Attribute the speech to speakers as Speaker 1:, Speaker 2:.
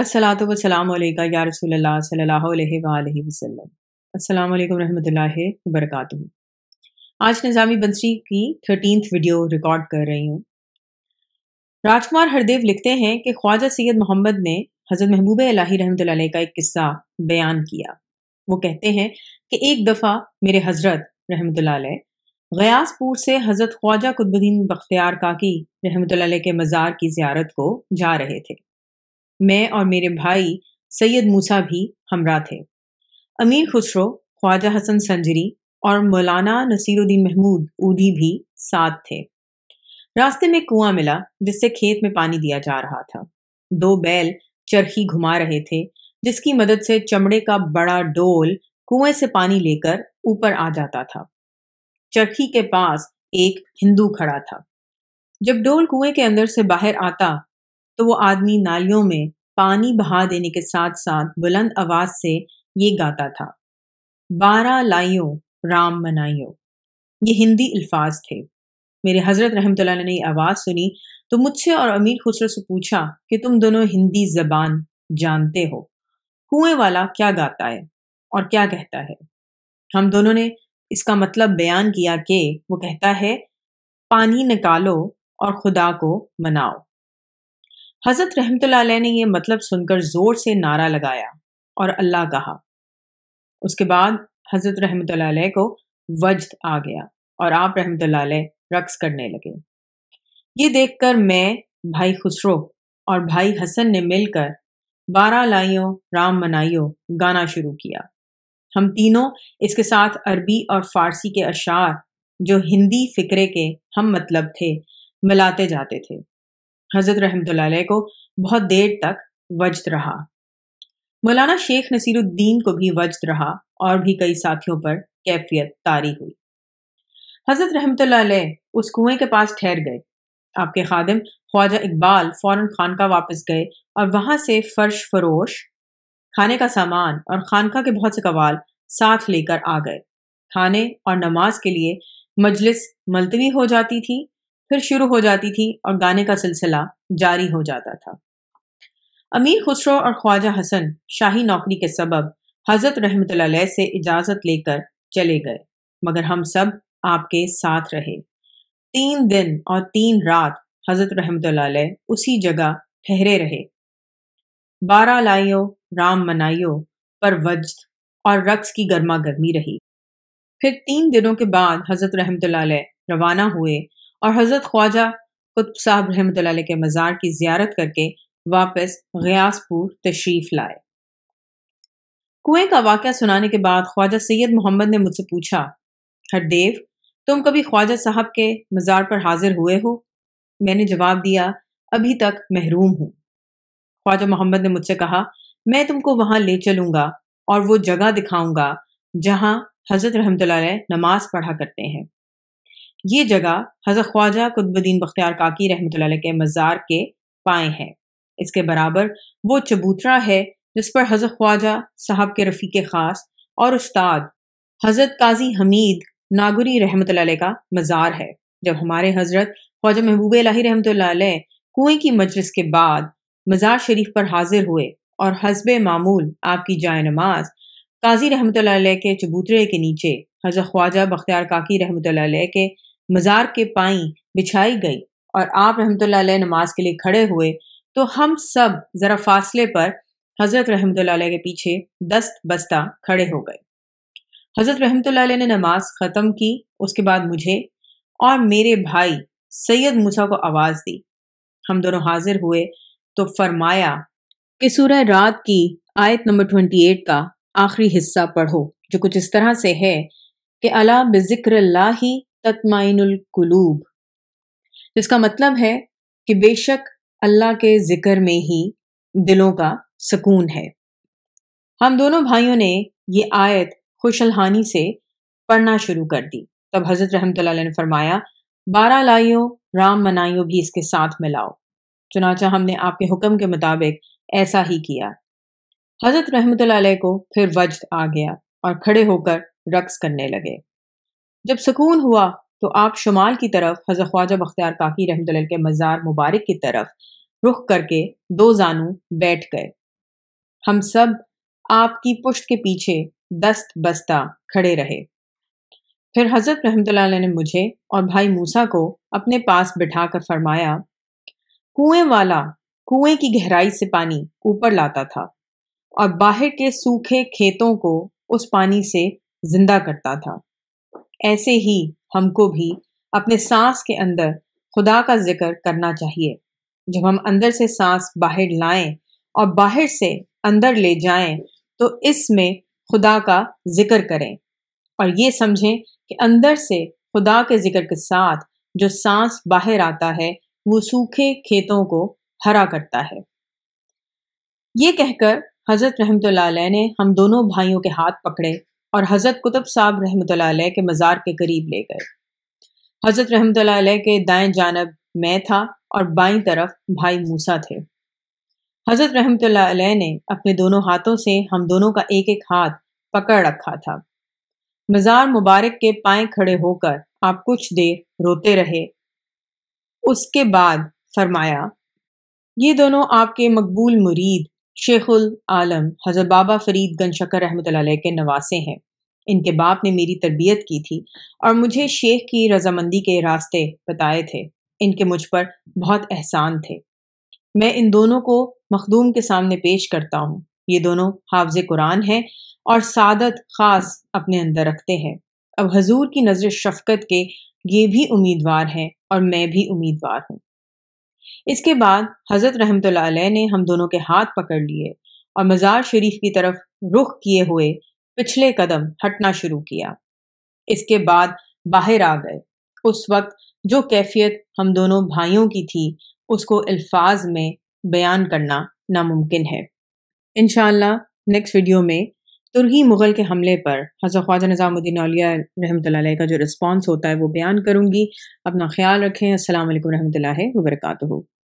Speaker 1: अस्सलात वसलाम या रसूल सल्लल्लाहु अलैहि वसल्लम अस्सलाम वालेकुम रहमतुल्लाहि आज निज़ामी बंसी की थर्टीनथ वीडियो रिकॉर्ड कर रही हूँ राजकुमार हरदेव लिखते हैं कि ख्वाजा सैयद मोहम्मद ने हज़रत महबूब अलाही रहमत का एक किस्सा बयान किया वो कहते हैं कि एक दफ़ा मेरे हज़रत रहमत गयासपुर से हज़रत ख्वाजा कुतबुद्दीन बख्तियार काकी रहमत के मज़ार की ज्यारत को जा रहे थे मैं और मेरे भाई सैयद मूसा भी हमरा थे अमीर खुसरो ख्वाजा हसन संजरी और मौलाना नसीरुद्दीन महमूद ऊधी भी साथ थे रास्ते में कुआं मिला जिससे खेत में पानी दिया जा रहा था दो बैल चरखी घुमा रहे थे जिसकी मदद से चमड़े का बड़ा डोल कुएं से पानी लेकर ऊपर आ जाता था चरखी के पास एक हिंदू खड़ा था जब डोल कुएं के अंदर से बाहर आता तो वो आदमी नालियों में पानी बहा देने के साथ साथ बुलंद आवाज से ये गाता था बारह लाइयों राम मनाइयो ये हिंदी अल्फाज थे मेरे हजरत रहमत ने ये आवाज़ सुनी तो मुझसे और अमीर खुसरो से पूछा कि तुम दोनों हिंदी जबान जानते हो कुएं वाला क्या गाता है और क्या कहता है हम दोनों ने इसका मतलब बयान किया कि वो कहता है पानी निकालो और खुदा को मनाओ हजरत रहमत ने यह मतलब सुनकर ज़ोर से नारा लगाया और अल्लाह कहा उसके बाद हजरत रहमत को वजद आ गया और आप रहमत रक्स करने लगे ये देखकर मैं भाई खुसरो और भाई हसन ने मिलकर बारह लाइयों राम मनाइयों गाना शुरू किया हम तीनों इसके साथ अरबी और फारसी के अशार जो हिंदी फिक्रे के हम मतलब थे मिलाते जाते थे हजरत रहमतुल्लाह को बहुत देर तक वजद रहा मौलाना शेख नसीरुद्दीन को भी वजद रहा और भी कई साथियों पर कैफियत तारी हुई हजरत रहमत उस कुएं के पास ठहर गए आपके खादिम ख्वाजा इकबाल फौरन खानका वापस गए और वहां से फर्श फरोश खाने का सामान और खानका के बहुत से कवाल साथ लेकर आ गए खाने और नमाज के लिए मजलिस मलतवी हो जाती थी फिर शुरू हो जाती थी और गाने का सिलसिला जारी हो जाता था अमीर खुसरो और ख्वाजा हसन शाही नौकरी के सबब हजरत रहमत से इजाज़त लेकर चले गए मगर हम सब आपके साथ रहे तीन दिन और तीन रात हजरत रहमत उसी जगह ठहरे रहे बारह लाइयो राम मनाइयो पर वजद और रक्स की गर्मा गर्मी रही फिर तीन दिनों के बाद हजरत रहमत रवाना हुए और हज़रत ख्वाजा खुद साहब रहमत के मज़ार की ज्यारत करके वापस गयासपुर तशरीफ लाए कुएं का वाक़ सुनाने के बाद ख्वाजा सैयद मोहम्मद ने मुझसे पूछा हरदेव तुम कभी ख्वाजा साहब के मज़ार पर हाजिर हुए हो मैंने जवाब दिया अभी तक महरूम हूँ ख्वाजा मोहम्मद ने मुझसे कहा मैं तुमको वहाँ ले चलूँगा और वो जगह दिखाऊँगा जहाँ हज़रत रहमत नमाज पढ़ा करते हैं ये जगह हजरत ख्वाजा कुतबुद्दीन बख्तियार काकी रहमत के मज़ार के पाए है इसके बराबर वो चबूतरा है जिस पर हजरत ख्वाजा साहब के रफ़ीक ख़ास और उस्ताद हजरत काजी हमीद नागुरी रहमत का मज़ार है जब हमारे हजरत ख्वाजा महबूब लाही रहमत कुएं की मजलिस के बाद मज़ार शरीफ पर हाजिर हुए और हजब मामूल आपकी जाय नमाज काजी रहमत के चबूतरे के नीचे हजरत ख्वाजा बख्तियार काकी रहमत के मज़ार के पाई बिछाई गई और आप रहमत नमाज के लिए खड़े हुए तो हम सब ज़रा फासले पर हज़रत रहमत के पीछे दस्त बस्ता खड़े हो गए हज़रत रहमत ने नमाज ख़त्म की उसके बाद मुझे और मेरे भाई सैयद मूसा को आवाज़ दी हम दोनों हाजिर हुए तो फरमाया कि सूरह रात की आयत नंबर ट्वेंटी एट का आखिरी हिस्सा पढ़ो जो कुछ इस तरह से है कि अला बिक्र ही तत्माइनुल कुलूब जिसका मतलब है कि बेशक अल्लाह के ज़िक्र में ही दिलों का सुकून है हम दोनों भाइयों ने ये आयत खुशलहानी से पढ़ना शुरू कर दी तब हज़रत रहमत ने फरमाया बारह लाइयो राम मनाइयो भी इसके साथ मिलाओ चुनाचा हमने आपके हुक्म के मुताबिक ऐसा ही किया हज़रत रहमत को फिर वजद आ गया और खड़े होकर रक्स करने लगे जब सुकून हुआ तो आप शुमाल की तरफ हजर ख्वाजा बख्तियार काकी रहमदल के मज़ार मुबारक की तरफ रुख करके दो जानू बैठ गए हम सब आपकी पुश्त के पीछे दस्त बस्ता खड़े रहे फिर हजरत रहमत ने मुझे और भाई मूसा को अपने पास बिठा कर फरमाया कुएं वाला कुएं की गहराई से पानी ऊपर लाता था और बाहर के सूखे खेतों को उस पानी से जिंदा करता था ऐसे ही हमको भी अपने सांस के अंदर खुदा का जिक्र करना चाहिए जब हम अंदर से सांस बाहर लाएं और बाहर से अंदर ले जाएं तो इसमें खुदा का जिक्र करें और ये समझें कि अंदर से खुदा के जिक्र के साथ जो सांस बाहर आता है वो सूखे खेतों को हरा करता है ये कहकर हजरत रहमत ने हम दोनों भाइयों के हाथ पकड़े और हज़रत कुतुब साहब रहमत के मज़ार के करीब ले गए हज़रत रहमत के दाएं जानब मैं था और बाईं तरफ भाई मूसा थे हज़रत रहमत ने अपने दोनों हाथों से हम दोनों का एक एक हाथ पकड़ रखा था मज़ार मुबारक के पाए खड़े होकर आप कुछ देर रोते रहे उसके बाद फरमाया ये दोनों आपके मकबूल मुरीद शेखुल आलम हज़रत बाबा फरीद गन शकर रहमत के नवासे हैं इनके बाप ने मेरी तरबियत की थी और मुझे शेख की रजामंदी के रास्ते बताए थे इनके मुझ पर बहुत एहसान थे मैं इन दोनों को मखदूम के सामने पेश करता हूँ ये दोनों हाफज कुरान हैं और सादत ख़ास अपने अंदर रखते हैं अब हजूर की नज़र शफकत के ये भी उम्मीदवार हैं और मैं भी उम्मीदवार हूँ इसके बाद हजरत रहमत ने हम दोनों के हाथ पकड़ लिए और मज़ार शरीफ की तरफ रुख किए हुए पिछले कदम हटना शुरू किया इसके बाद बाहर आ गए उस वक्त जो कैफियत हम दोनों भाइयों की थी उसको अल्फाज में बयान करना नामुमकिन है इन नेक्स्ट वीडियो में तुर्की मुग़ल के हमले पर हज़र ख्वाजा निज़ामुद्दीन अलिया रहमत का जो रिस्पॉन्स होता है वो बयान करूँगी अपना ख्याल रखें असल वरहमल वर्का